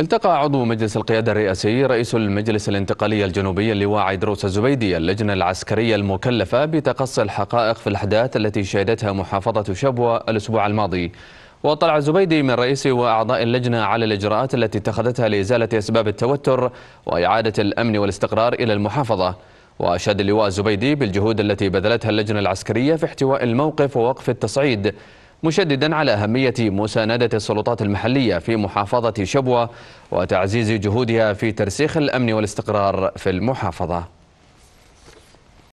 التقى عضو مجلس القيادة الرئاسي رئيس المجلس الانتقالي الجنوبي اللواء عيدروس الزبيدي اللجنة العسكرية المكلفة بتقصي الحقائق في الأحداث التي شهدتها محافظة شبوة الأسبوع الماضي وطلع الزبيدي من رئيس وأعضاء اللجنة على الإجراءات التي اتخذتها لإزالة أسباب التوتر وإعادة الأمن والاستقرار إلى المحافظة وأشاد اللواء الزبيدي بالجهود التي بذلتها اللجنة العسكرية في احتواء الموقف ووقف التصعيد مشددا على أهمية مساندة السلطات المحلية في محافظة شبوة وتعزيز جهودها في ترسيخ الأمن والاستقرار في المحافظة